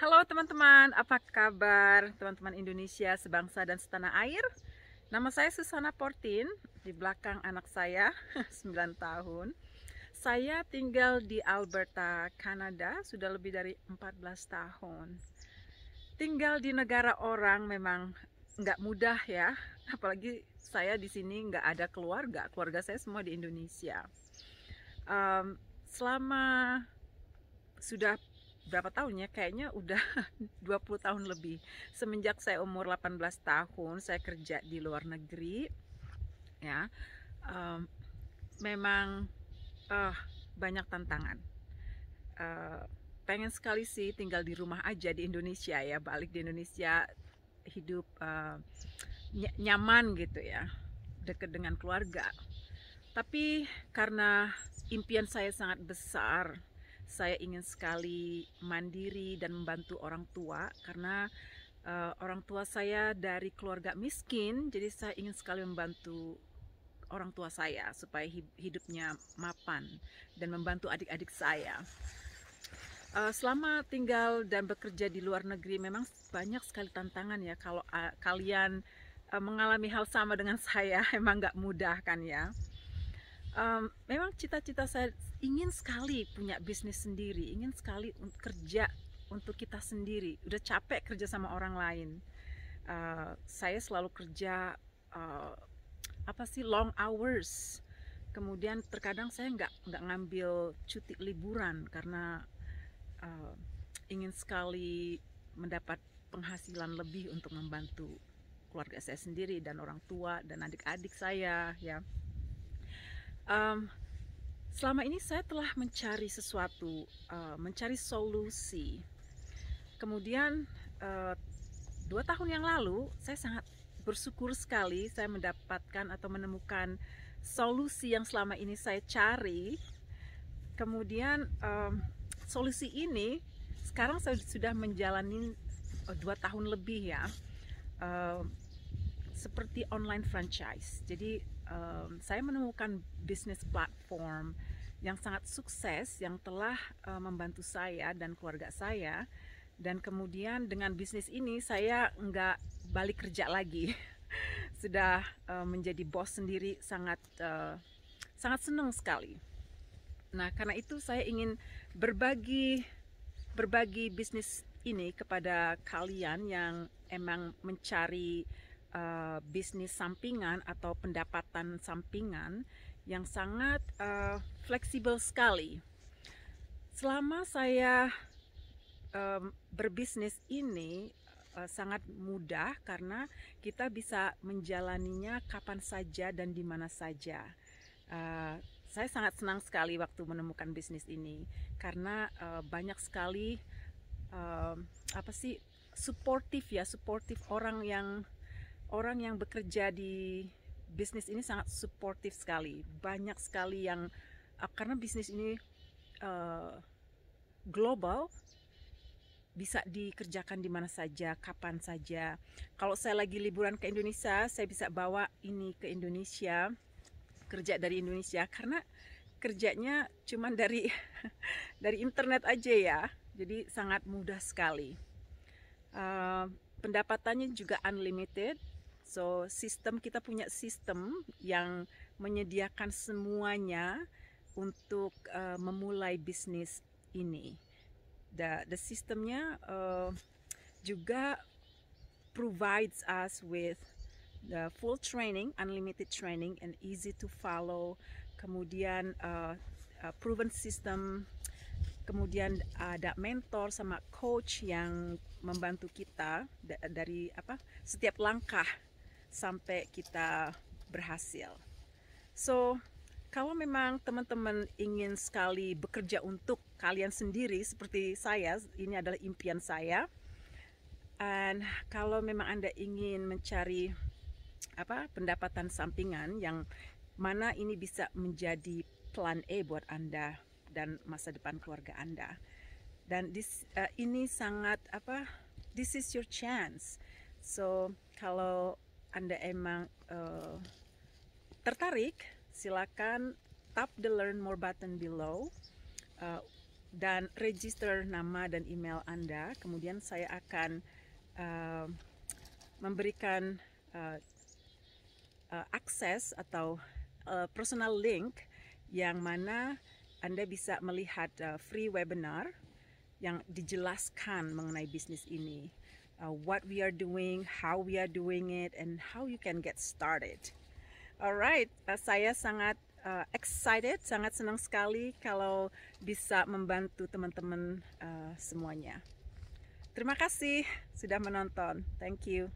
Halo teman-teman, apa kabar teman-teman Indonesia sebangsa dan setanah air? Nama saya Susana Portin, di belakang anak saya 9 tahun. Saya tinggal di Alberta, Kanada sudah lebih dari 14 tahun. Tinggal di negara orang memang nggak mudah ya, apalagi saya di sini nggak ada keluarga, keluarga saya semua di Indonesia. Um, selama sudah berapa tahun ya kayaknya udah 20 tahun lebih semenjak saya umur 18 tahun saya kerja di luar negeri ya um, memang uh, banyak tantangan uh, pengen sekali sih tinggal di rumah aja di Indonesia ya balik di Indonesia hidup uh, nyaman gitu ya dekat dengan keluarga tapi karena impian saya sangat besar saya ingin sekali mandiri dan membantu orang tua karena uh, orang tua saya dari keluarga miskin, jadi saya ingin sekali membantu orang tua saya supaya hidupnya mapan dan membantu adik-adik saya. Uh, selama tinggal dan bekerja di luar negeri memang banyak sekali tantangan ya kalau uh, kalian uh, mengalami hal sama dengan saya emang nggak mudah kan ya um, memang cita-cita saya ingin sekali punya bisnis sendiri, ingin sekali kerja untuk kita sendiri. Udah capek kerja sama orang lain. Uh, saya selalu kerja uh, apa sih long hours. Kemudian terkadang saya nggak nggak ngambil cuti liburan karena uh, ingin sekali mendapat penghasilan lebih untuk membantu keluarga saya sendiri dan orang tua dan adik-adik saya ya um, selama ini saya telah mencari sesuatu, uh, mencari solusi. Kemudian uh, dua tahun yang lalu saya sangat bersyukur sekali saya mendapatkan atau menemukan solusi yang selama ini saya cari. Kemudian um, solusi ini sekarang saya sudah menjalani eh, dua tahun lebih ya, uh, seperti online franchise. Jadi um, saya menemukan bisnis platform yang sangat sukses yang telah uh, membantu saya dan keluarga saya dan kemudian dengan bisnis ini saya nggak balik kerja lagi sudah uh, menjadi bos sendiri sangat uh, sangat senang sekali nah karena itu saya ingin berbagi berbagi bisnis ini kepada kalian yang emang mencari uh, bisnis sampingan atau pendapatan sampingan yang sangat uh, fleksibel sekali. Selama saya um, berbisnis ini uh, sangat mudah karena kita bisa menjalaninya kapan saja dan di mana saja. Uh, saya sangat senang sekali waktu menemukan bisnis ini karena uh, banyak sekali uh, apa sih supportive ya supportive orang yang orang yang bekerja di bisnis ini sangat supportive sekali. Banyak sekali yang ah, karena bisnis ini uh, global bisa dikerjakan di mana saja, kapan saja. Kalau saya lagi liburan ke Indonesia, saya bisa bawa ini ke Indonesia, kerja dari Indonesia karena kerjanya cuman dari dari internet aja ya. Jadi sangat mudah sekali. Uh, pendapatannya juga unlimited, So sistem kita punya sistem yang menyediakan semuanya untuk uh, memulai bisnis ini. The the sistemnya uh, eh, juga provides us with the full training, unlimited training and easy to follow. Kemudian uh, uh, proven system kemudian ada mentor sama coach yang membantu kita dari apa setiap langkah sampai kita berhasil. So, kalau memang teman-teman ingin sekali bekerja untuk kalian sendiri seperti saya, ini adalah impian saya. Dan kalau memang Anda ingin mencari apa pendapatan sampingan yang mana ini bisa menjadi plan E buat Anda dan masa depan keluarga Anda. Dan this, uh, eh, ini sangat apa? This is your chance. So kalau anda emang uh, tertarik, silakan tap the learn more button below uh, dan register nama dan email Anda. Kemudian saya akan uh, memberikan uh, uh, akses atau uh, personal link yang mana Anda bisa melihat uh, free webinar yang dijelaskan mengenai bisnis ini uh, what we are doing, how we are doing it, and how you can get started. Alright, uh, saya sangat uh, excited, sangat senang sekali kalau bisa membantu teman-teman uh, semuanya. Terima kasih sudah menonton. Thank you.